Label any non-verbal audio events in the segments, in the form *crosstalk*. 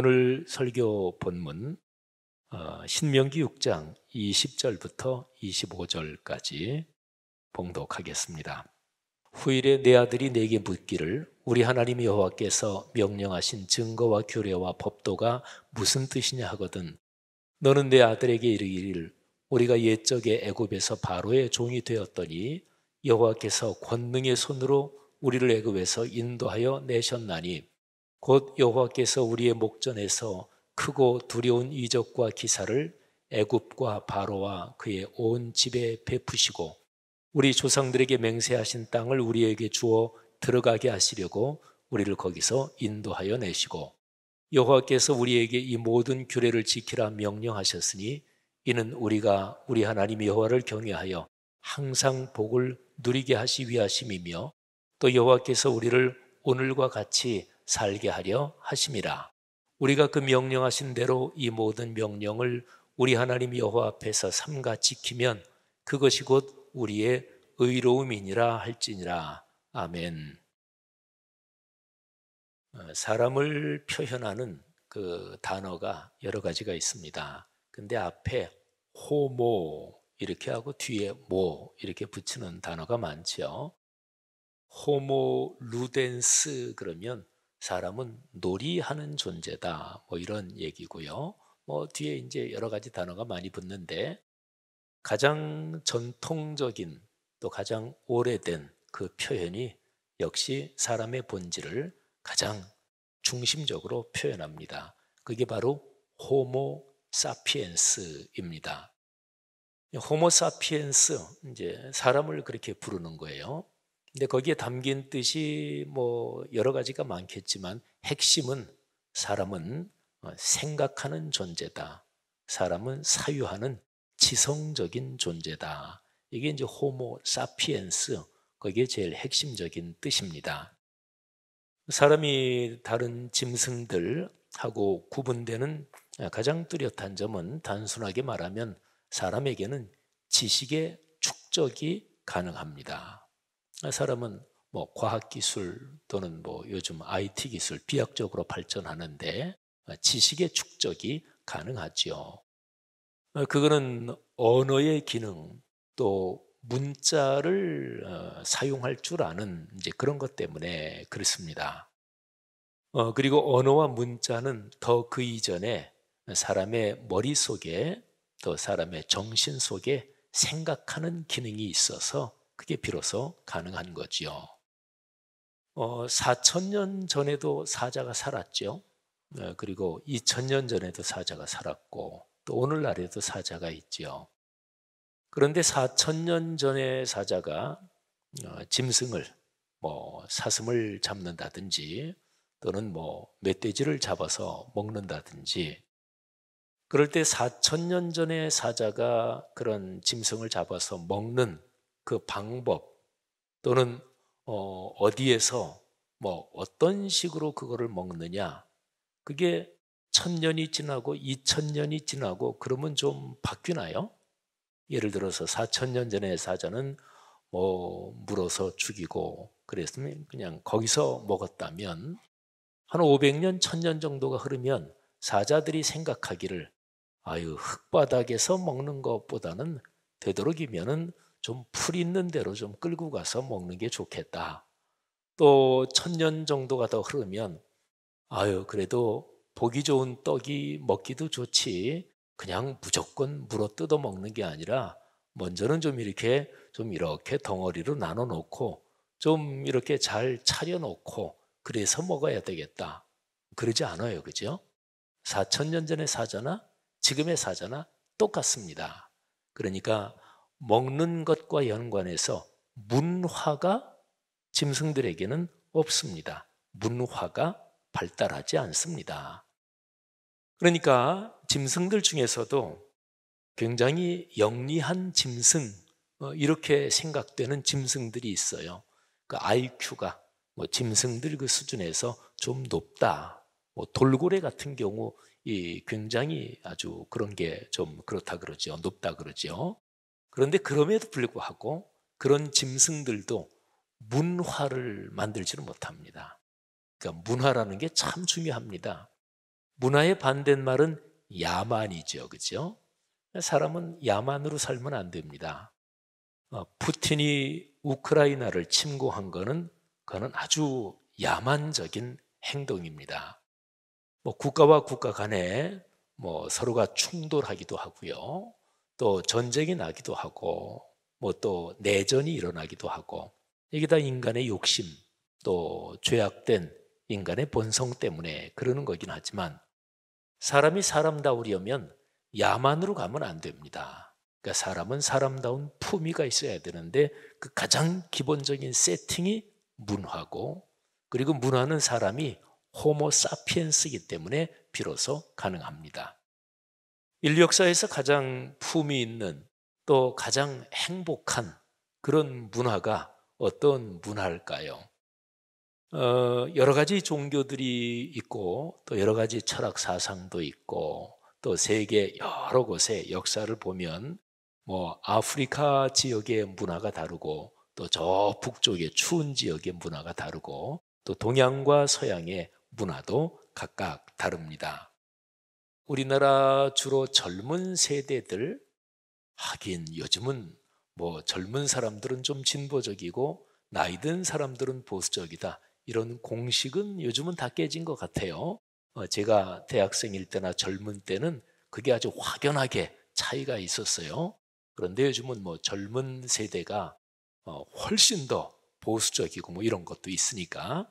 오늘 설교 본문 어, 신명기 6장 20절부터 25절까지 봉독하겠습니다. 후일에 내 아들이 내게 묻기를 우리 하나님 여호와께서 명령하신 증거와 규례와 법도가 무슨 뜻이냐 하거든 너는 내 아들에게 이르기를 우리가 옛적에 애굽에서 바로의 종이 되었더니 여호와께서 권능의 손으로 우리를 애굽에서 인도하여 내셨나니 곧 여호와께서 우리의 목전에서 크고 두려운 이적과 기사를 애굽과 바로와 그의 온 집에 베푸시고 우리 조상들에게 맹세하신 땅을 우리에게 주어 들어가게 하시려고 우리를 거기서 인도하여 내시고 여호와께서 우리에게 이 모든 규례를 지키라 명령하셨으니 이는 우리가 우리 하나님 여호와를 경외하여 항상 복을 누리게 하시 위하심이며 또 여호와께서 우리를 오늘과 같이 살게 하려 하심이라. 우리가 그 명령하신 대로 이 모든 명령을 우리 하나님 여호와 앞에서 삼가 지키면 그것이 곧 우리의 의로움이니라 할지니라. 아멘. 어, 사람을 표현하는 그 단어가 여러 가지가 있습니다. 근데 앞에 호모 이렇게 하고 뒤에 모 이렇게 붙이는 단어가 많죠 호모 루덴스 그러면 사람은 놀이하는 존재다. 뭐 이런 얘기고요. 뭐 뒤에 이제 여러 가지 단어가 많이 붙는데 가장 전통적인 또 가장 오래된 그 표현이 역시 사람의 본질을 가장 중심적으로 표현합니다. 그게 바로 호모 사피엔스입니다. 호모 사피엔스 이제 사람을 그렇게 부르는 거예요. 근데 거기에 담긴 뜻이 뭐 여러 가지가 많겠지만 핵심은 사람은 어, 생각하는 존재다. 사람은 사유하는 지성적인 존재다. 이게 이제 호모 사피엔스 거기에 제일 핵심적인 뜻입니다. 사람이 다른 짐승들하고 구분되는 아, 가장 뚜렷한 점은 단순하게 말하면 사람에게는 지식의 축적이 가능합니다. 사람은 뭐 과학기술 또는 뭐 요즘 IT 기술 비약적으로 발전하는데 지식의 축적이 가능하지요. 어, 그거는 언어의 기능 또 문자를 어, 사용할 줄 아는 이제 그런 것 때문에 그렇습니다. 어, 그리고 언어와 문자는 더 그 이전에 사람의 머릿속에 또 사람의 정신 속에 생각하는 기능이 있어서 그게 비로소 가능한 거지요. 어, 4천년 전에도 사자가 살았죠. 어, 그리고 2천년 전에도 사자가 살았고 또 오늘날에도 사자가 있지요. 그런데 4천년 전의 사자가 어, 짐승을 뭐 사슴을 잡는다든지 또는 뭐 멧돼지를 잡아서 먹는다든지 그럴 때 4천년 전의 사자가 그런 짐승을 잡아서 먹는 그 방법 또는 어, 어디에서 뭐 어떤 식으로 그거를 먹느냐 그게 천년이 지나고 이천년이 지나고 그러면 좀 바뀌나요? 예를 들어서 사천년 전의 사자는 뭐 물어서 죽이고 그랬으면 그냥 거기서 먹었다면 한 오백 년천 년 정도가 흐르면 사자들이 생각하기를 아유 흙바닥에서 먹는 것보다는 되도록이면은 좀풀 있는 대로 좀 끌고 가서 먹는 게 좋겠다. 또 천 년 정도가 더 흐르면 아유 그래도 보기 좋은 떡이 먹기도 좋지 그냥 무조건 물어 뜯어 먹는 게 아니라 먼저는 좀 이렇게 좀 이렇게 덩어리로 나눠 놓고 좀 이렇게 잘 차려 놓고 그래서 먹어야 되겠다. 그러지 않아요. 그죠? 4천년 전의 사자나 지금의 사자나 똑같습니다. 그러니까 먹는 것과 연관해서 문화가 짐승들에게는 없습니다. 문화가 발달하지 않습니다. 그러니까 짐승들 중에서도 굉장히 영리한 짐승 어, 이렇게 생각되는 짐승들이 있어요. 그 IQ가 뭐 짐승들 그 수준에서 좀 높다. 뭐 돌고래 같은 경우 이 굉장히 아주 그런 게 좀 그렇다 그러죠. 높다 그러죠. 그런데 그럼에도 불구하고 그런 짐승들도 문화를 만들지는 못합니다. 그러니까 문화라는 게 참 중요합니다. 문화의 반대말은 야만이죠. 그죠? 사람은 야만으로 살면 안 됩니다. 어, 푸틴이 우크라이나를 침공한 거는 그는 아주 야만적인 행동입니다. 뭐 국가와 국가 간에 뭐 서로가 충돌하기도 하고요. 또 전쟁이 나기도 하고 뭐 또 내전이 일어나기도 하고 이게 다 인간의 욕심 또 죄악된 인간의 본성 때문에 그러는 거긴 하지만 사람이 사람다우려면 야만으로 가면 안 됩니다. 그러니까 사람은 사람다운 품위가 있어야 되는데 그 가장 기본적인 세팅이 문화고 그리고 문화는 사람이 호모 사피엔스이기 때문에 비로소 가능합니다. 인류 역사에서 가장 품이 있는 또 가장 행복한 그런 문화가 어떤 문화일까요? 어, 여러 가지 종교들이 있고 또 여러 가지 철학 사상도 있고 또 세계 여러 곳의 역사를 보면 뭐 아프리카 지역의 문화가 다르고 또 저 북쪽의 추운 지역의 문화가 다르고 또 동양과 서양의 문화도 각각 다릅니다. 우리나라 주로 젊은 세대들 하긴 요즘은 뭐 젊은 사람들은 좀 진보적이고 나이 든 사람들은 보수적이다. 이런 공식은 요즘은 다 깨진 것 같아요. 어, 제가 대학생일 때나 젊은 때는 그게 아주 확연하게 차이가 있었어요. 그런데 요즘은 뭐 젊은 세대가 어, 훨씬 더 보수적이고 뭐 이런 것도 있으니까.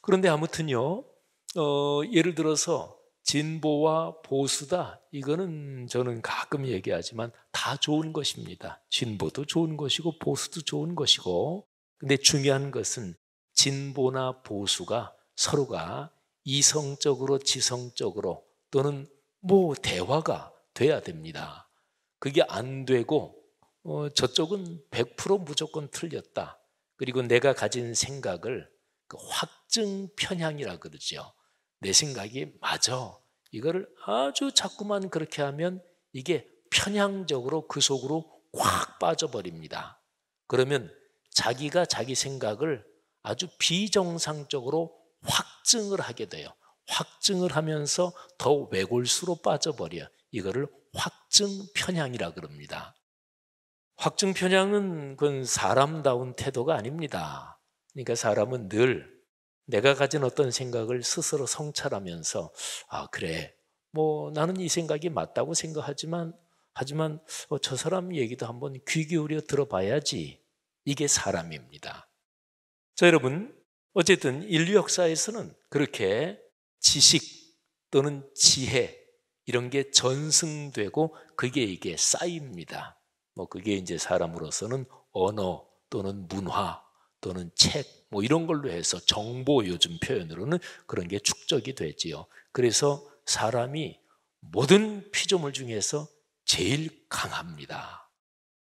그런데 아무튼요, 어, 예를 들어서 진보와 보수다. 이거는 저는 가끔 얘기하지만 다 좋은 것입니다. 진보도 좋은 것이고 보수도 좋은 것이고. 근데 중요한 것은 진보나 보수가 서로가 이성적으로 지성적으로 또는 뭐 대화가 돼야 됩니다. 그게 안 되고 어, 저쪽은 100% 무조건 틀렸다. 그리고 내가 가진 생각을 그 확증 편향이라 그러죠. 내 생각이 맞아. 이거를 아주 자꾸만 그렇게 하면 이게 편향적으로 그 속으로 확 빠져버립니다. 그러면 자기가 자기 생각을 아주 비정상적으로 확증을 하게 돼요. 확증을 하면서 더 외골수로 빠져버려. 요 이거를 확증 편향이라 그럽니다. 확증 편향은 그건 사람다운 태도가 아닙니다. 그러니까 사람은 늘 내가 가진 어떤 생각을 스스로 성찰하면서 아 그래 뭐 나는 이 생각이 맞다고 생각하지만 하지만 어, 저 사람 얘기도 한번 귀 기울여 들어봐야지 이게 사람입니다. 자 여러분 어쨌든 인류 역사에서는 그렇게 지식 또는 지혜 이런 게 전승되고 그게 이게 쌓입니다. 뭐 그게 이제 사람으로서는 언어 또는 문화 또는 책뭐 이런 걸로 해서 정보 요즘 표현으로는 그런 게 축적이 되지요. 그래서 사람이 모든 피조물 중에서 제일 강합니다.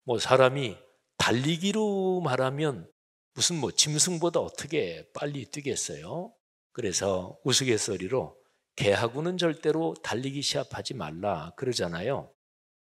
뭐 사람이 달리기로 말하면 무슨 뭐 짐승보다 어떻게 빨리 뛰겠어요? 그래서 우스갯소리로 개하고는 절대로 달리기 시합하지 말라 그러잖아요.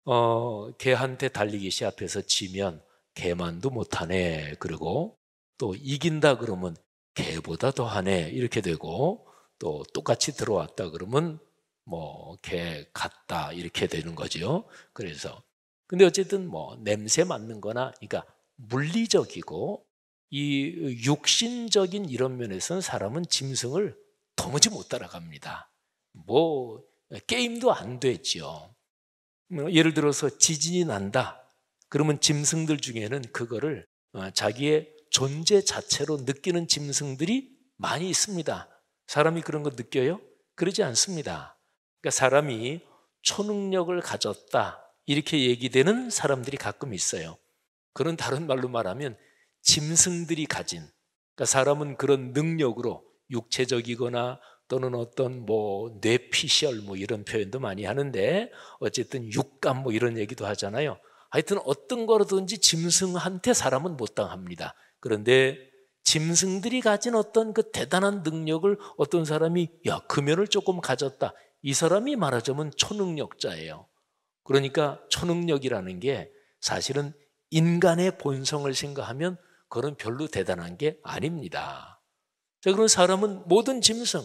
어, 개한테 달리기 시합해서 지면 개만도 못하네. 그리고 또 이긴다 그러면 개보다 더하네 이렇게 되고 또 똑같이 들어왔다 그러면 뭐 개 같다 이렇게 되는 거죠. 그래서 근데 어쨌든 뭐 냄새 맡는 거나 그러니까 물리적이고 이 육신적인 이런 면에서는 사람은 짐승을 도무지 못 따라갑니다. 뭐 게임도 안 되죠. 뭐 예를 들어서 지진이 난다. 그러면 짐승들 중에는 그거를 어, 자기의 존재 자체로 느끼는 짐승들이 많이 있습니다. 사람이 그런 거 느껴요? 그러지 않습니다. 그러니까 사람이 초능력을 가졌다. 이렇게 얘기되는 사람들이 가끔 있어요. 그런 다른 말로 말하면 짐승들이 가진 그러니까 사람은 그런 능력으로 육체적이거나 또는 어떤 뭐 뇌피셜 뭐 이런 표현도 많이 하는데 어쨌든 육감 뭐 이런 얘기도 하잖아요. 하여튼 어떤 거라든지 짐승한테 사람은 못 당합니다. 그런데 짐승들이 가진 어떤 그 대단한 능력을 어떤 사람이 야 금연을 조금 가졌다. 이 사람이 말하자면 초능력자예요. 그러니까 초능력이라는 게 사실은 인간의 본성을 생각하면 그건 별로 대단한 게 아닙니다. 자, 그런 사람은 모든 짐승,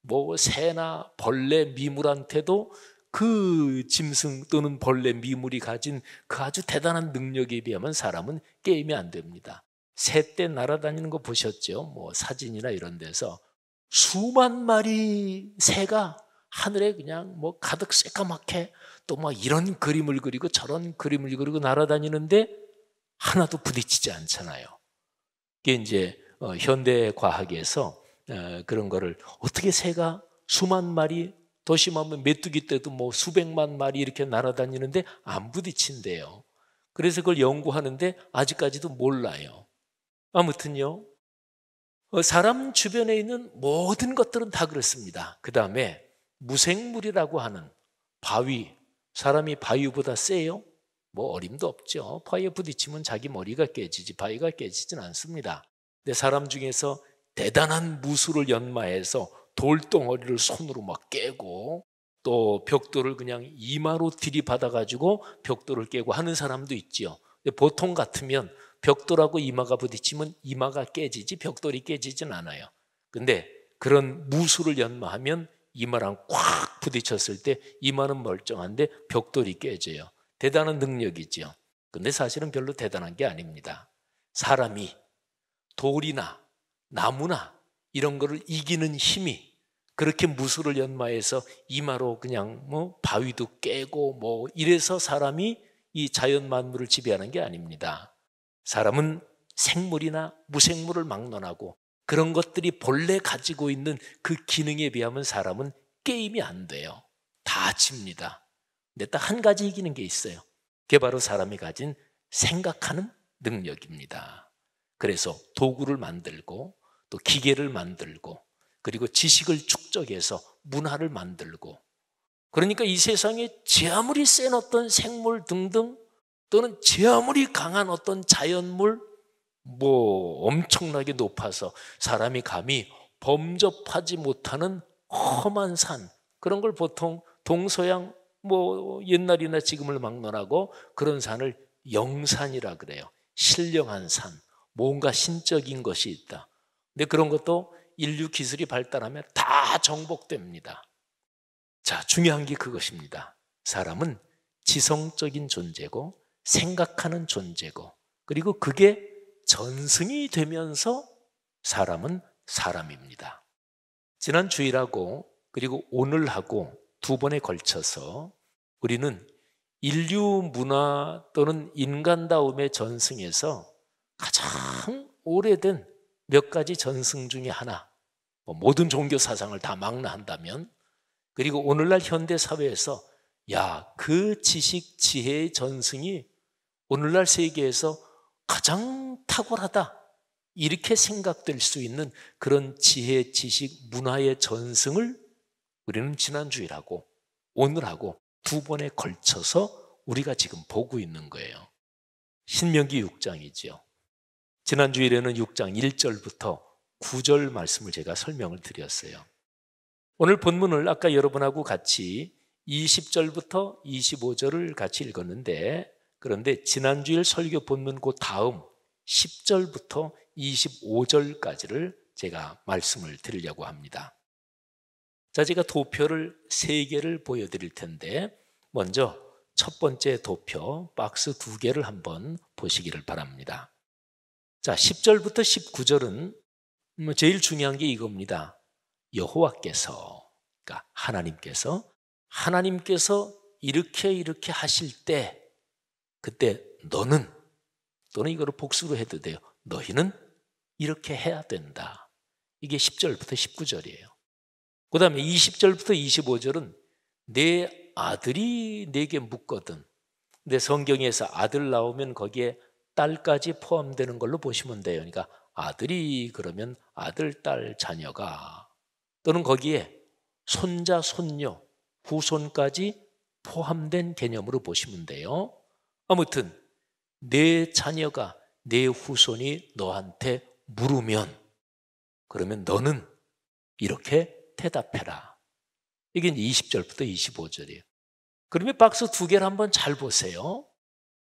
뭐 새나 벌레, 미물한테도 그 짐승 또는 벌레, 미물이 가진 그 아주 대단한 능력에 비하면 사람은 게임이 안 됩니다. 새때 날아다니는 거 보셨죠? 뭐 사진이나 이런 데서 수만 마리 새가 하늘에 그냥 뭐 가득 새까맣게 또 막 이런 그림을 그리고 저런 그림을 그리고 날아다니는데 하나도 부딪히지 않잖아요. 이게 이제 어, 현대 과학에서 어, 그런 거를 어떻게 새가 수만 마리 도심하면 메뚜기 때도 뭐 수백만 마리 이렇게 날아다니는데 안 부딪힌대요. 그래서 그걸 연구하는데 아직까지도 몰라요. 아무튼요. 어, 사람 주변에 있는 모든 것들은 다 그렇습니다. 그 다음에 무생물이라고 하는 바위, 사람이 바위보다 세요? 뭐 어림도 없죠. 바위에 부딪히면 자기 머리가 깨지지 바위가 깨지진 않습니다. 근데 사람 중에서 대단한 무술을 연마해서 돌덩어리를 손으로 막 깨고 또 벽돌을 그냥 이마로 들이받아가지고 벽돌을 깨고 하는 사람도 있지요. 보통 같으면 벽돌하고 이마가 부딪히면 이마가 깨지지 벽돌이 깨지진 않아요. 근데 그런 무술을 연마하면 이마랑 꽉 부딪혔을 때 이마는 멀쩡한데 벽돌이 깨져요. 대단한 능력이지요. 근데 사실은 별로 대단한 게 아닙니다. 사람이 돌이나 나무나 이런 거를 이기는 힘이 그렇게 무술을 연마해서 이마로 그냥 뭐 바위도 깨고 뭐 이래서 사람이 이 자연 만물을 지배하는 게 아닙니다. 사람은 생물이나 무생물을 막론하고 그런 것들이 본래 가지고 있는 그 기능에 비하면 사람은 게임이 안 돼요. 다칩니다 근데 딱 한 가지 이기는 게 있어요. 그게 바로 사람이 가진 생각하는 능력입니다. 그래서 도구를 만들고 또 기계를 만들고 그리고 지식을 축적해서 문화를 만들고 그러니까 이 세상에 제 아무리 센 어떤 생물 등등 또는 제 아무리 강한 어떤 자연물, 뭐 엄청나게 높아서 사람이 감히 범접하지 못하는 험한 산 그런 걸 보통 동서양 뭐 옛날이나 지금을 막론하고 그런 산을 영산이라 그래요. 신령한 산, 뭔가 신적인 것이 있다. 근데 그런 것도 인류 기술이 발달하면 다 정복됩니다. 자, 중요한 게 그것입니다. 사람은 지성적인 존재고 생각하는 존재고 그리고 그게 전승이 되면서 사람은 사람입니다. 지난 주일하고 그리고 오늘하고 두 번에 걸쳐서 우리는 인류 문화 또는 인간다움의 전승에서 가장 오래된 몇 가지 전승 중의 하나, 뭐 모든 종교 사상을 다 망라한다면, 그리고 오늘날 현대 사회에서 야, 그 지식 지혜의 전승이 오늘날 세계에서 가장 탁월하다 이렇게 생각될 수 있는 그런 지혜, 지식, 문화의 전승을 우리는 지난주일하고 오늘하고 두 번에 걸쳐서 우리가 지금 보고 있는 거예요. 신명기 6장이죠 지난주일에는 6장 1절부터 9절 말씀을 제가 설명을 드렸어요. 오늘 본문을 아까 여러분하고 같이 20절부터 25절을 같이 읽었는데 그런데 지난주일 설교 본문 그 다음 10절부터 25절까지를 제가 말씀을 드리려고 합니다. 자, 제가 도표를 세개를 보여드릴 텐데 먼저 첫 번째 도표 박스 두개를 한번 보시기를 바랍니다. 자, 10절부터 19절은 뭐 제일 중요한 게 이겁니다. 여호와께서, 그러니까 하나님께서, 하나님께서 이렇게 이렇게 하실 때 그때 너는 또는 이거를 복수로 해도 돼요. 너희는 이렇게 해야 된다. 이게 10절부터 19절이에요. 그 다음에 20절부터 25절은 내 아들이 내게 묻거든. 근데 성경에서 아들 나오면 거기에 딸까지 포함되는 걸로 보시면 돼요. 그러니까 아들이 그러면 아들, 딸, 자녀가 또는 거기에 손자, 손녀, 후손까지 포함된 개념으로 보시면 돼요. 아무튼 내 자녀가 내 후손이 너한테 물으면 그러면 너는 이렇게 대답해라. 이게 20절부터 25절이에요. 그러면 박스 두 개를 한번 잘 보세요.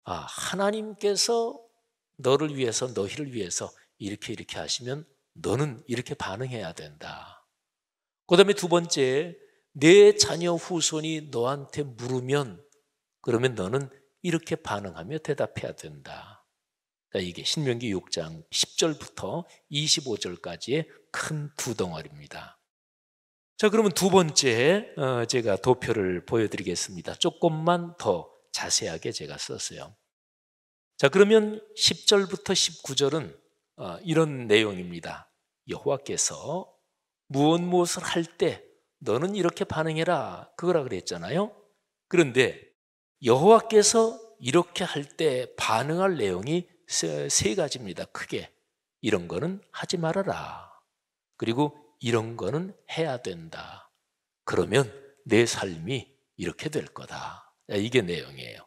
아, 하나님께서 너를 위해서 너희를 위해서 이렇게 이렇게 하시면 너는 이렇게 반응해야 된다. 그다음에 두 번째 내 자녀 후손이 너한테 물으면 그러면 너는 이렇게 반응하며 대답해야 된다. 그 이게 신명기 6장 10절부터 25절까지의 큰 두 덩어리입니다. 자, 그러면 두 번째 어, 제가 도표를 보여드리겠습니다. 조금만 더 자세하게 제가 썼어요. 자, 그러면 10절부터 19절은 어, 이런 내용입니다. 여호와께서 무엇 무엇을 할 때 너는 이렇게 반응해라 그거라 그랬잖아요. 그런데 여호와께서 이렇게 할 때 반응할 내용이 세, 가지입니다. 크게 이런 거는 하지 말아라. 그리고 이런 거는 해야 된다. 그러면 내 삶이 이렇게 될 거다. 이게 내용이에요.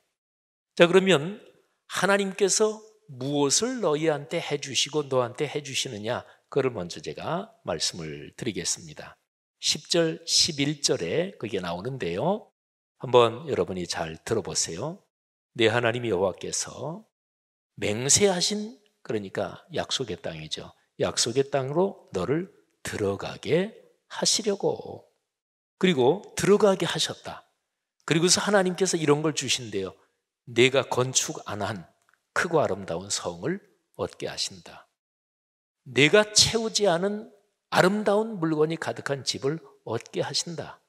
자, 그러면 하나님께서 무엇을 너희한테 해주시고 너한테 해주시느냐? 그걸 먼저 제가 말씀을 드리겠습니다. 10절, 11절에 그게 나오는데요. 한번 여러분이 잘 들어보세요. 내 네, 하나님 여호와께서 맹세하신 그러니까 약속의 땅이죠. 약속의 땅으로 너를 들어가게 하시려고 그리고 들어가게 하셨다. 그리고서 하나님께서 이런 걸 주신대요. 내가 건축 안 한 크고 아름다운 성을 얻게 하신다. 내가 채우지 않은 아름다운 물건이 가득한 집을 얻게 하신다.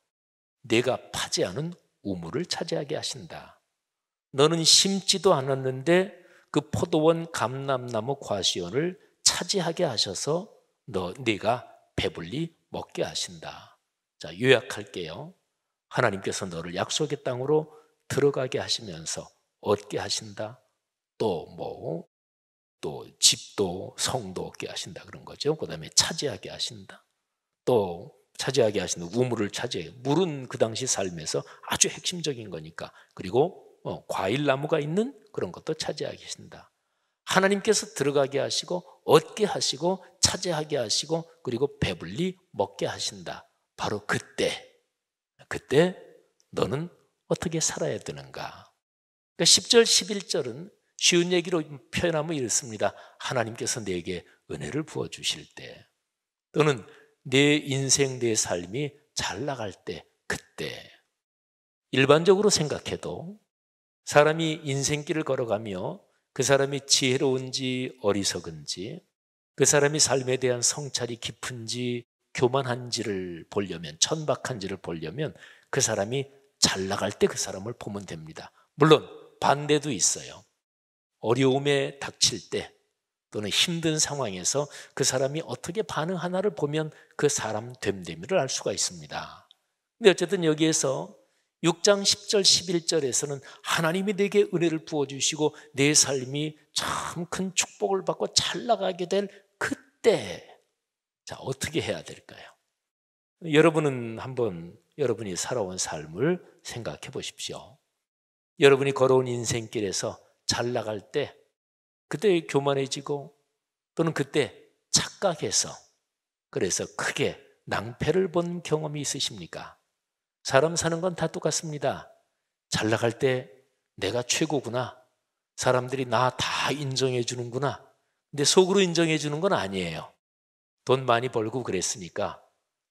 내가 파지 않은 우물을 차지하게 하신다. 너는 심지도 않았는데 그 포도원 감람나무 과시원을 차지하게 하셔서 너 네가 배불리 먹게 하신다. 자, 요약할게요. 하나님께서 너를 약속의 땅으로 들어가게 하시면서 얻게 하신다. 또 뭐, 또 집도 성도 얻게 하신다. 그런 거죠. 그 다음에 차지하게 하신다. 또 차지하게 하시는 우물을 차지해요. 물은 그 당시 삶에서 아주 핵심적인 거니까. 그리고 어, 과일나무가 있는 그런 것도 차지하게 하신다. 하나님께서 들어가게 하시고 얻게 하시고 차지하게 하시고 그리고 배불리 먹게 하신다. 바로 그때 그때 너는 어떻게 살아야 되는가? 10절 그러니까 11절은 쉬운 얘기로 표현하면 이렇습니다. 하나님께서 내게 은혜를 부어 주실 때 또는 내 인생, 내 삶이 잘 나갈 때, 그때. 일반적으로 생각해도 사람이 인생길을 걸어가며 그 사람이 지혜로운지 어리석은지 그 사람이 삶에 대한 성찰이 깊은지 교만한지를 보려면 천박한지를 보려면 그 사람이 잘 나갈 때 그 사람을 보면 됩니다. 물론 반대도 있어요. 어려움에 닥칠 때 또는 힘든 상황에서 그 사람이 어떻게 반응하나를 보면 그 사람 됨됨이를 알 수가 있습니다. 근데 어쨌든 여기에서 6장 10절 11절에서는 하나님이 내게 은혜를 부어주시고 내 삶이 참 큰 축복을 받고 잘 나가게 될 그때 자 어떻게 해야 될까요? 여러분은 한번 여러분이 살아온 삶을 생각해 보십시오. 여러분이 걸어온 인생길에서 잘 나갈 때 그때 교만해지고 또는 그때 착각해서 그래서 크게 낭패를 본 경험이 있으십니까? 사람 사는 건 다 똑같습니다. 잘 나갈 때 내가 최고구나. 사람들이 나 다 인정해 주는구나. 근데 속으로 인정해 주는 건 아니에요. 돈 많이 벌고 그랬으니까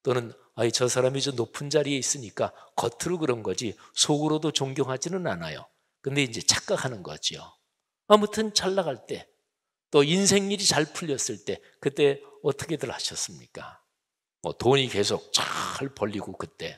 또는 아이 저 사람이 저 높은 자리에 있으니까 겉으로 그런 거지 속으로도 존경하지는 않아요. 근데 이제 착각하는 거지요. 아무튼 잘 나갈 때, 또 인생 일이 잘 풀렸을 때, 그때 어떻게들 하셨습니까? 뭐 돈이 계속 잘 벌리고 그때.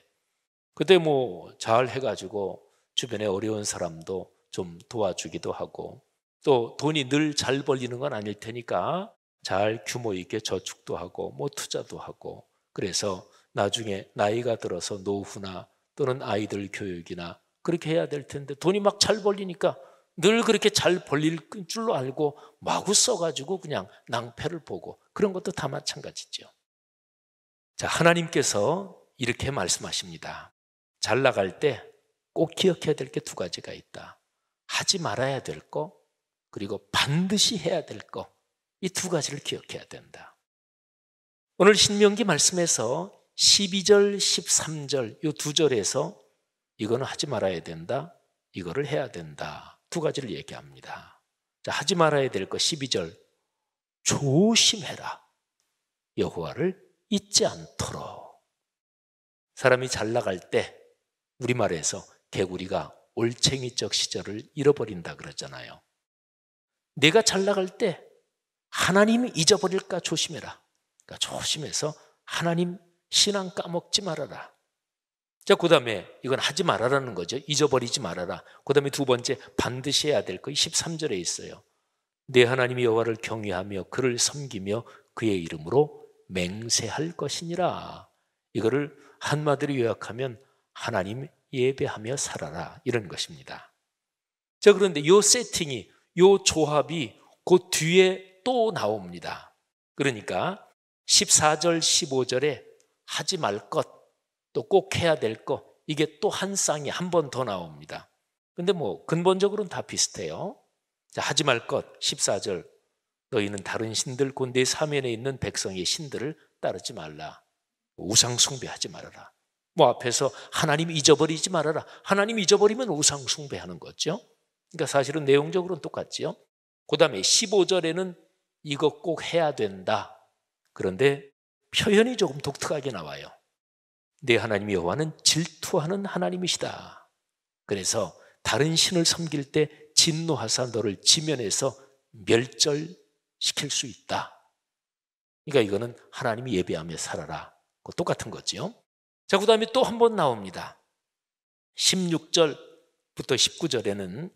그때 뭐 잘 해가지고 주변에 어려운 사람도 좀 도와주기도 하고, 또 돈이 늘 잘 벌리는 건 아닐 테니까 잘 규모 있게 저축도 하고, 뭐 투자도 하고, 그래서 나중에 나이가 들어서 노후나 또는 아이들 교육이나 그렇게 해야 될 텐데 돈이 막 잘 벌리니까 늘 그렇게 잘 벌릴 줄로 알고 마구 써가지고 그냥 낭패를 보고 그런 것도 다 마찬가지죠. 자, 하나님께서 이렇게 말씀하십니다. 잘 나갈 때 꼭 기억해야 될 게 두 가지가 있다. 하지 말아야 될 거, 그리고 반드시 해야 될 거. 이 두 가지를 기억해야 된다. 오늘 신명기 말씀에서 12절, 13절, 이 두 절에서 이거는 하지 말아야 된다. 이거를 해야 된다. 두 가지를 얘기합니다. 자, 하지 말아야 될 것 12절 조심해라. 여호와를 잊지 않도록. 사람이 잘 나갈 때 우리말에서 개구리가 올챙이적 시절을 잃어버린다 그러잖아요. 내가 잘 나갈 때 하나님이 잊어버릴까 조심해라. 그러니까 조심해서 하나님 신앙 까먹지 말아라. 자, 그 다음에 이건 하지 말아라는 거죠. 잊어버리지 말아라. 그 다음에 두 번째 반드시 해야 될 것이 13절에 있어요. 내 하나님 여호와를 경외하며 그를 섬기며 그의 이름으로 맹세할 것이니라. 이거를 한마디로 요약하면 하나님 예배하며 살아라 이런 것입니다. 자 그런데 요 세팅이 요 조합이 그 뒤에 또 나옵니다. 그러니까 14절 15절에 하지 말 것, 또꼭 해야 될 거, 이게 또 한 쌍이 한 번 더 나옵니다. 근데 뭐 근본적으로는 다 비슷해요. 자, 하지 말 것, 14절. 너희는 다른 신들 곤대 사면에 있는 백성의 신들을 따르지 말라. 우상 숭배하지 말아라. 뭐 앞에서 하나님 잊어버리지 말아라. 하나님 잊어버리면 우상 숭배하는 거죠. 그러니까 사실은 내용적으로는 똑같지요. 그 다음에 15절에는 이거꼭 해야 된다. 그런데 표현이 조금 독특하게 나와요. 내 하나님 여호와는 질투하는 하나님이시다. 그래서 다른 신을 섬길 때 진노하사 너를 지면에서 멸절시킬 수 있다. 그러니까 이거는 하나님이 예배하며 살아라. 그 똑같은 거지요. 자, 그 다음에 또 한 번 나옵니다. 16절부터 19절에는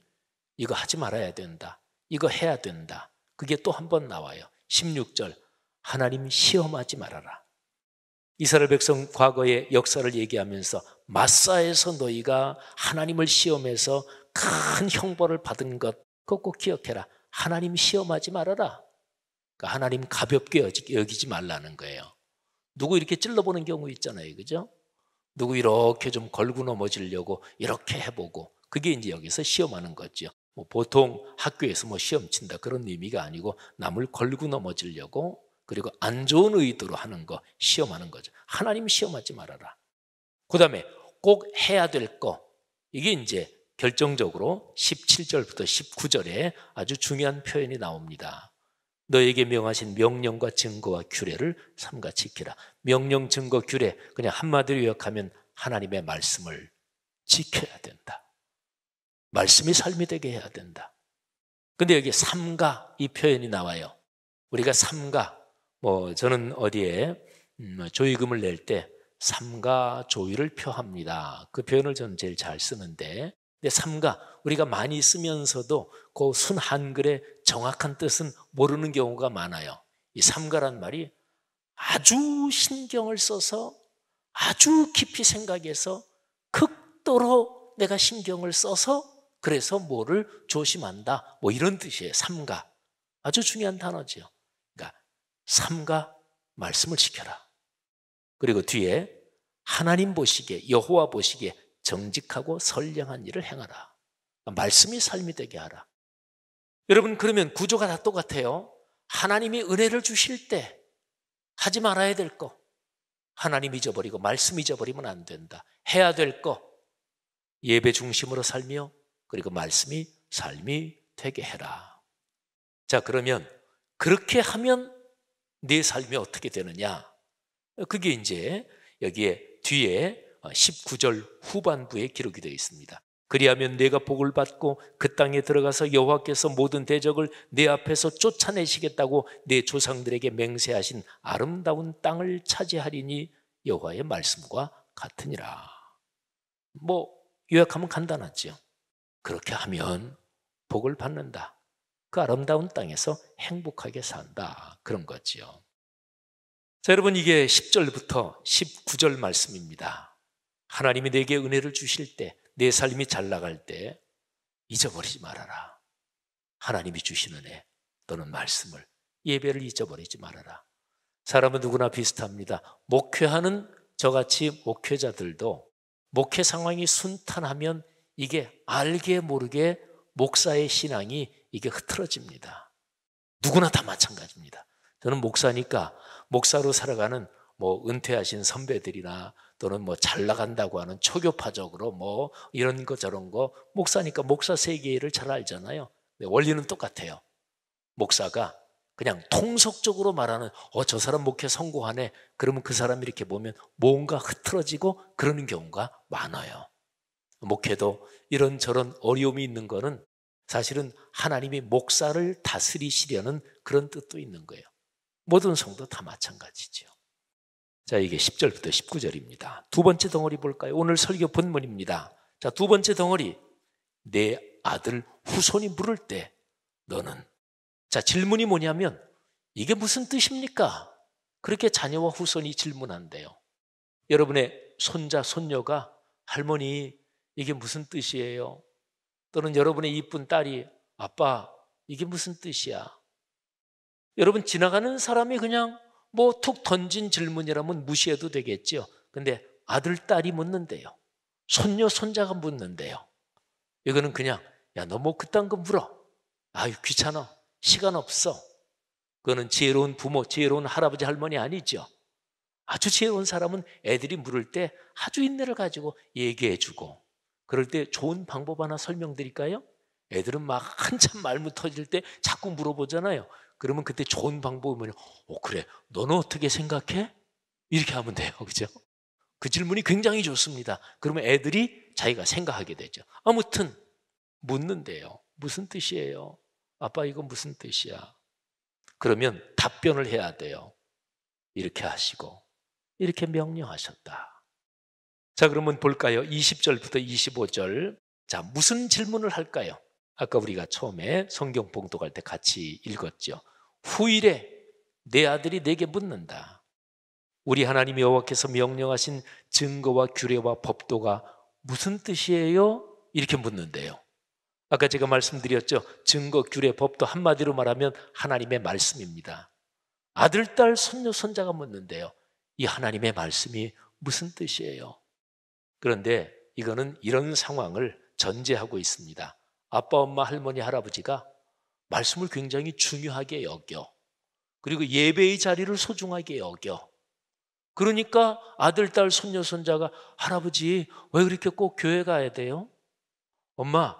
이거 하지 말아야 된다. 이거 해야 된다. 그게 또 한 번 나와요. 16절. 하나님 시험하지 말아라. 이스라엘 백성 과거의 역사를 얘기하면서 마사에서 너희가 하나님을 시험해서 큰 형벌을 받은 것 그거 꼭 기억해라. 하나님 시험하지 말아라. 그러니까 하나님 가볍게 여기지 말라는 거예요. 누구 이렇게 찔러보는 경우 있잖아요. 그죠? 누구 이렇게 좀 걸고 넘어지려고 이렇게 해보고 그게 이제 여기서 시험하는 거죠. 뭐 보통 학교에서 뭐 시험 친다 그런 의미가 아니고 남을 걸고 넘어지려고 그리고 안 좋은 의도로 하는 거 시험하는 거죠. 하나님 시험하지 말아라. 그 다음에 꼭 해야 될 거. 이게 이제 결정적으로 17절부터 19절에 아주 중요한 표현이 나옵니다. 너에게 명하신 명령과 증거와 규례를 삼가 지키라. 명령, 증거, 규례. 그냥 한마디로 요약하면 하나님의 말씀을 지켜야 된다. 말씀이 삶이 되게 해야 된다. 근데 여기 삼가 이 표현이 나와요. 우리가 삼가 뭐 저는 어디에 음, 조의금을 낼 때 삼가 조의를 표합니다. 그 표현을 저는 제일 잘 쓰는데 근데 삼가 우리가 많이 쓰면서도 그순 한글의 정확한 뜻은 모르는 경우가 많아요. 이 삼가란 말이 아주 신경을 써서 아주 깊이 생각해서 극도로 내가 신경을 써서 그래서 뭐를 조심한다. 뭐 이런 뜻이에요. 삼가. 아주 중요한 단어지요. 삼가 말씀을 지켜라. 그리고 뒤에 하나님 보시기에 여호와 보시기에 정직하고 선량한 일을 행하라. 그러니까 말씀이 삶이 되게 하라. 여러분 그러면 구조가 다 똑같아요. 하나님이 은혜를 주실 때 하지 말아야 될 거. 하나님 잊어버리고 말씀 잊어버리면 안 된다. 해야 될 거. 예배 중심으로 살며 그리고 말씀이 삶이 되게 해라. 자 그러면 그렇게 하면 내 삶이 어떻게 되느냐. 그게 이제 여기에 뒤에 19절 후반부에 기록이 되어 있습니다. 그리하면 내가 복을 받고 그 땅에 들어가서 여호와께서 모든 대적을 내 앞에서 쫓아내시겠다고 내 조상들에게 맹세하신 아름다운 땅을 차지하리니 여호와의 말씀과 같으니라. 뭐 요약하면 간단하지 그렇게 하면 복을 받는다. 그 아름다운 땅에서 행복하게 산다. 그런 거지요. 자, 여러분 이게 10절부터 19절 말씀입니다. 하나님이 내게 은혜를 주실 때, 내 삶이 잘 나갈 때 잊어버리지 말아라. 하나님이 주신 은혜 또는 말씀을 예배를 잊어버리지 말아라. 사람은 누구나 비슷합니다. 목회하는 저같이 목회자들도 목회 상황이 순탄하면 이게 알게 모르게 목사의 신앙이 이게 흐트러집니다. 누구나 다 마찬가지입니다. 저는 목사니까 목사로 살아가는 뭐 은퇴하신 선배들이나 또는 뭐 잘 나간다고 하는 초교파적으로 뭐 이런 거 저런 거 목사니까 목사 세계를 잘 알잖아요. 원리는 똑같아요. 목사가 그냥 통속적으로 말하는 어저 사람 목회 성공하네 그러면 그 사람이 이렇게 보면 뭔가 흐트러지고 그러는 경우가 많아요. 목회도 이런저런 어려움이 있는 거는 사실은 하나님이 목사를 다스리시려는 그런 뜻도 있는 거예요. 모든 성도 다 마찬가지죠. 자, 이게 10절부터 19절입니다. 두 번째 덩어리 볼까요? 오늘 설교 본문입니다. 자, 두 번째 덩어리. 내 아들 후손이 물을 때 너는 자, 질문이 뭐냐면 이게 무슨 뜻입니까? 그렇게 자녀와 후손이 질문한대요. 여러분의 손자, 손녀가 할머니, 이게 무슨 뜻이에요? 또는 여러분의 이쁜 딸이 아빠 이게 무슨 뜻이야? 여러분 지나가는 사람이 그냥 뭐 툭 던진 질문이라면 무시해도 되겠죠. 근데 아들 딸이 묻는데요. 손녀 손자가 묻는데요. 이거는 그냥 야 너 뭐 그딴 거 물어. 아유 귀찮아. 시간 없어. 그거는 지혜로운 부모, 지혜로운 할아버지 할머니 아니죠. 아주 지혜로운 사람은 애들이 물을 때 아주 인내를 가지고 얘기해주고 그럴 때 좋은 방법 하나 설명드릴까요? 애들은 막 한참 말문 터질 때 자꾸 물어보잖아요. 그러면 그때 좋은 방법이 뭐냐? 오 어, 그래, 너는 어떻게 생각해? 이렇게 하면 돼요, *laughs* 그죠? 그 질문이 굉장히 좋습니다. 그러면 애들이 자기가 생각하게 되죠. 아무튼 묻는데요. 무슨 뜻이에요? 아빠 이건 무슨 뜻이야? 그러면 답변을 해야 돼요. 이렇게 하시고 이렇게 명령하셨다. 자, 그러면 볼까요? 20절부터 25절. 자, 무슨 질문을 할까요? 아까 우리가 처음에 성경 봉독할 때 같이 읽었죠. 후일에 내 아들이 내게 묻는다. 우리 하나님 여호와께서 명령하신 증거와 규례와 법도가 무슨 뜻이에요? 이렇게 묻는데요. 아까 제가 말씀드렸죠. 증거, 규례, 법도 한마디로 말하면 하나님의 말씀입니다. 아들, 딸, 손녀, 손자가 묻는데요. 이 하나님의 말씀이 무슨 뜻이에요? 그런데 이거는 이런 상황을 전제하고 있습니다. 아빠, 엄마, 할머니, 할아버지가 말씀을 굉장히 중요하게 여겨. 그리고 예배의 자리를 소중하게 여겨. 그러니까 아들, 딸, 손녀, 손자가 할아버지, 왜 그렇게 꼭 교회 가야 돼요? 엄마,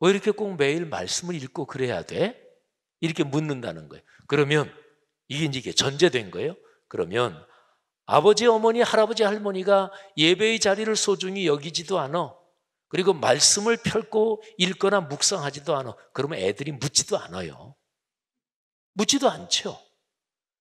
왜 이렇게 꼭 매일 말씀을 읽고 그래야 돼? 이렇게 묻는다는 거예요. 그러면 이게 이제 전제된 거예요. 그러면 아버지, 어머니, 할아버지, 할머니가 예배의 자리를 소중히 여기지도 않아. 그리고 말씀을 펼고 읽거나 묵상하지도 않아. 그러면 애들이 묻지도 않아요. 묻지도 않죠.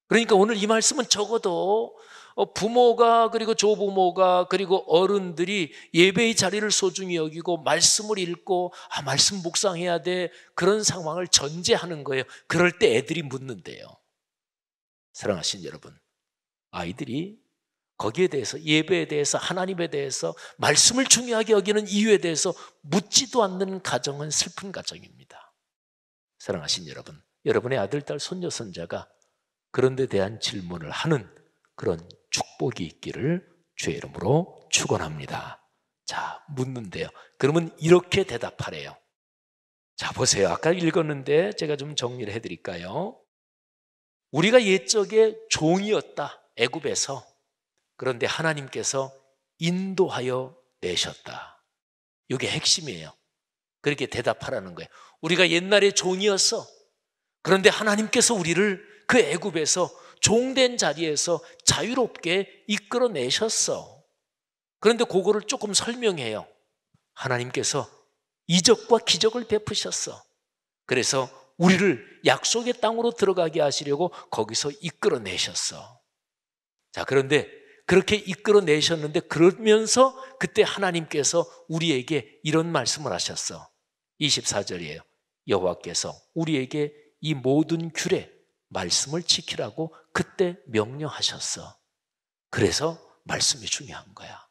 그러니까 오늘 이 말씀은 적어도 어, 부모가 그리고 조부모가 그리고 어른들이 예배의 자리를 소중히 여기고 말씀을 읽고 아 말씀 묵상해야 돼 그런 상황을 전제하는 거예요. 그럴 때 애들이 묻는데요. 사랑하신 여러분, 아이들이 거기에 대해서 예배에 대해서 하나님에 대해서 말씀을 중요하게 여기는 이유에 대해서 묻지도 않는 가정은 슬픈 가정입니다. 사랑하신 여러분, 여러분의 아들, 딸, 손녀, 손자가 그런 데 대한 질문을 하는 그런 축복이 있기를 주의 이름으로 축원합니다. 자, 묻는데요. 그러면 이렇게 대답하래요. 자, 보세요. 아까 읽었는데 제가 좀 정리를 해 드릴까요? 우리가 옛적에 종이었다. 애굽에서 그런데 하나님께서 인도하여 내셨다. 이게 핵심이에요. 그렇게 대답하라는 거예요. 우리가 옛날에 종이었어. 그런데 하나님께서 우리를 그 애굽에서 종된 자리에서 자유롭게 이끌어 내셨어. 그런데 그거를 조금 설명해요. 하나님께서 이적과 기적을 베푸셨어. 그래서 우리를 약속의 땅으로 들어가게 하시려고 거기서 이끌어 내셨어. 자, 그런데 그렇게 이끌어내셨는데 그러면서 그때 하나님께서 우리에게 이런 말씀을 하셨어. 24절이에요. 여호와께서 우리에게 이 모든 규례 말씀을 지키라고 그때 명령하셨어. 그래서 말씀이 중요한 거야.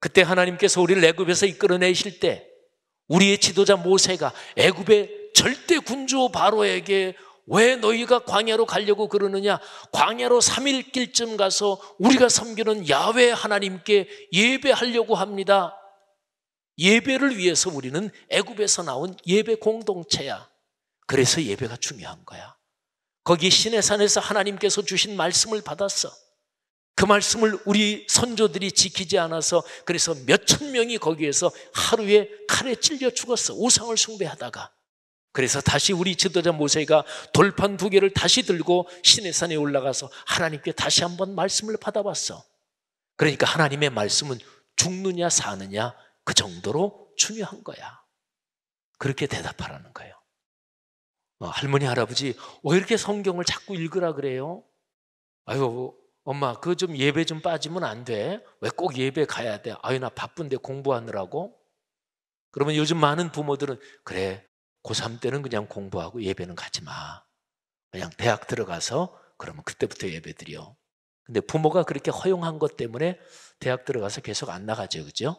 그때 하나님께서 우리를 애굽에서 이끌어내실 때 우리의 지도자 모세가 애굽의 절대 군주 바로에게 왜 너희가 광야로 가려고 그러느냐? 광야로 3일길쯤 가서 우리가 섬기는 야외 하나님께 예배하려고 합니다. 예배를 위해서 우리는 애굽에서 나온 예배 공동체야. 그래서 예배가 중요한 거야. 거기 시내산에서 하나님께서 주신 말씀을 받았어. 그 말씀을 우리 선조들이 지키지 않아서 그래서 몇 천 명이 거기에서 하루에 칼에 찔려 죽었어. 우상을 숭배하다가. 그래서 다시 우리 지도자 모세가 돌판 두 개를 다시 들고 시내산에 올라가서 하나님께 다시 한번 말씀을 받아봤어. 그러니까 하나님의 말씀은 죽느냐 사느냐 그 정도로 중요한 거야. 그렇게 대답하라는 거예요. 어, 할머니 할아버지 왜 이렇게 성경을 자꾸 읽으라 그래요? 아유 엄마 그 좀 예배 좀 빠지면 안 돼? 왜 꼭 예배 가야 돼? 아유 나 바쁜데 공부하느라고? 그러면 요즘 많은 부모들은 그래 고3 때는 그냥 공부하고 예배는 가지 마. 그냥 대학 들어가서 그러면 그때부터 예배 드려. 근데 부모가 그렇게 허용한 것 때문에 대학 들어가서 계속 안 나가죠. 그죠?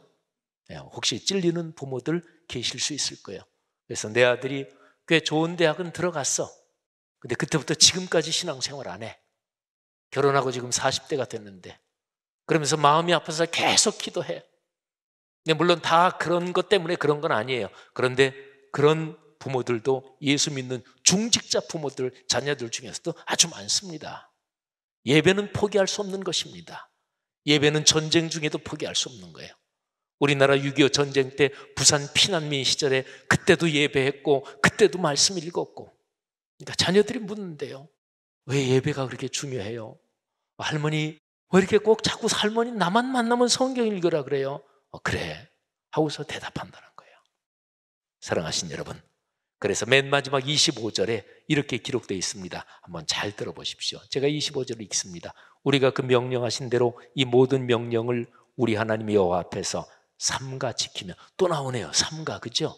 예, 혹시 찔리는 부모들 계실 수 있을 거예요. 그래서 내 아들이 꽤 좋은 대학은 들어갔어. 근데 그때부터 지금까지 신앙생활 안 해. 결혼하고 지금 40대가 됐는데. 그러면서 마음이 아파서 계속 기도해. 물론 다 그런 것 때문에 그런 건 아니에요. 그런데 그런 부모들도 예수 믿는 중직자 부모들 자녀들 중에서도 아주 많습니다. 예배는 포기할 수 없는 것입니다. 예배는 전쟁 중에도 포기할 수 없는 거예요. 우리나라 6.25 전쟁 때 부산 피난민 시절에 그때도 예배했고 그때도 말씀 읽었고 그러니까 자녀들이 묻는데요. 왜 예배가 그렇게 중요해요? 할머니 왜 이렇게 꼭 자꾸 할머니 나만 만나면 성경 읽으라 그래요? 어, 그래 하고서 대답한다는 거예요. 사랑하신 여러분 그래서 맨 마지막 25절에 이렇게 기록되어 있습니다. 한번 잘 들어보십시오. 제가 25절을 읽습니다. 우리가 그 명령하신 대로 이 모든 명령을 우리 하나님 여호와 앞에서 삼가 지키며 또 나오네요. 삼가 그죠?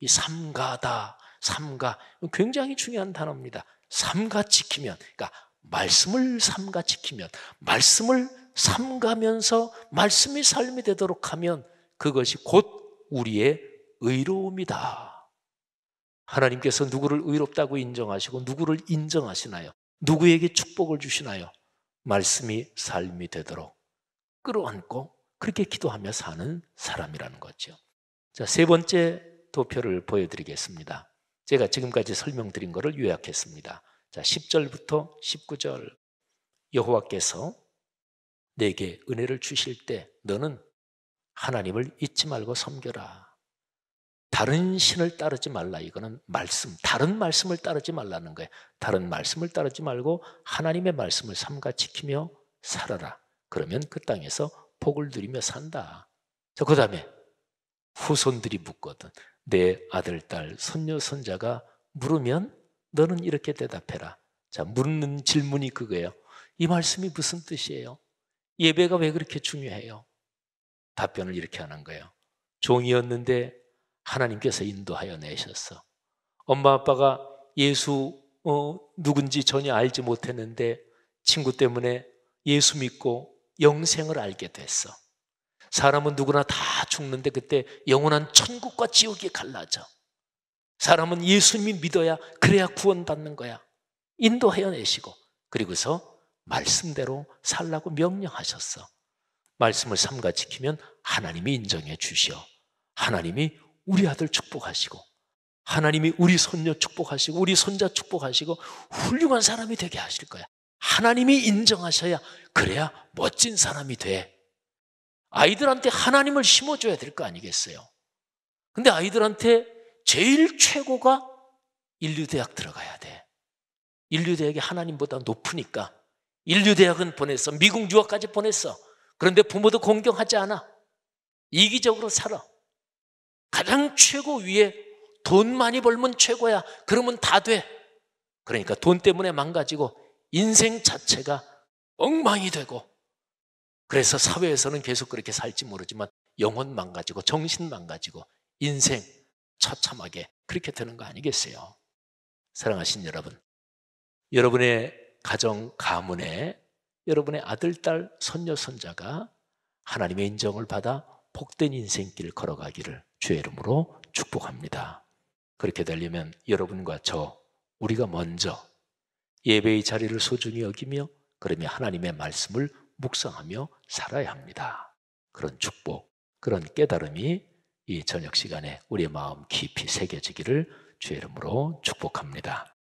이 삼가다. 삼가 굉장히 중요한 단어입니다. 삼가 지키면 그러니까 말씀을 삼가 지키면 말씀을 삼가면서 말씀이 삶이 되도록 하면 그것이 곧 우리의 의로움이다. 하나님께서 누구를 의롭다고 인정하시고 누구를 인정하시나요? 누구에게 축복을 주시나요? 말씀이 삶이 되도록 끌어안고 그렇게 기도하며 사는 사람이라는 거죠. 자, 세 번째 도표를 보여드리겠습니다. 제가 지금까지 설명드린 것을 요약했습니다. 자, 10절부터 19절. 여호와께서 내게 은혜를 주실 때 너는 하나님을 잊지 말고 섬겨라. 다른 신을 따르지 말라. 이거는 말씀, 다른 말씀을 따르지 말라는 거예요. 다른 말씀을 따르지 말고 하나님의 말씀을 삼가 지키며 살아라. 그러면 그 땅에서 복을 누리며 산다. 자, 그 다음에 후손들이 묻거든. 내 아들, 딸, 손녀, 손자가 물으면 너는 이렇게 대답해라. 자, 묻는 질문이 그거예요. 이 말씀이 무슨 뜻이에요? 예배가 왜 그렇게 중요해요? 답변을 이렇게 하는 거예요. 종이었는데 하나님께서 인도하여 내셨어. 엄마 아빠가 예수 어, 누군지 전혀 알지 못했는데 친구 때문에 예수 믿고 영생을 알게 됐어. 사람은 누구나 다 죽는데 그때 영원한 천국과 지옥이 갈라져. 사람은 예수님이 믿어야 그래야 구원받는 거야. 인도하여 내시고 그리고서 말씀대로 살라고 명령하셨어. 말씀을 삼가 지키면 하나님이 인정해 주시오. 하나님이 우리 아들 축복하시고 하나님이 우리 손녀 축복하시고 우리 손자 축복하시고 훌륭한 사람이 되게 하실 거야. 하나님이 인정하셔야 그래야 멋진 사람이 돼. 아이들한테 하나님을 심어줘야 될 거 아니겠어요? 근데 아이들한테 제일 최고가 인류대학 들어가야 돼. 인류대학이 하나님보다 높으니까. 인류대학은 보냈어. 미국 유학까지 보냈어. 그런데 부모도 공경하지 않아. 이기적으로 살아. 가장 최고 위에 돈 많이 벌면 최고야. 그러면 다 돼. 그러니까 돈 때문에 망가지고 인생 자체가 엉망이 되고 그래서 사회에서는 계속 그렇게 살지 모르지만 영혼 망가지고 정신 망가지고 인생 처참하게 그렇게 되는 거 아니겠어요? 사랑하신 여러분, 여러분의 가정 가문에 여러분의 아들, 딸, 손녀, 손자가 하나님의 인정을 받아 복된 인생길 걸어가기를 주의 이름으로 축복합니다. 그렇게 되려면 여러분과 저 우리가 먼저 예배의 자리를 소중히 여기며 그러며 하나님의 말씀을 묵상하며 살아야 합니다. 그런 축복, 그런 깨달음이 이 저녁 시간에 우리의 마음 깊이 새겨지기를 주의 이름으로 축복합니다.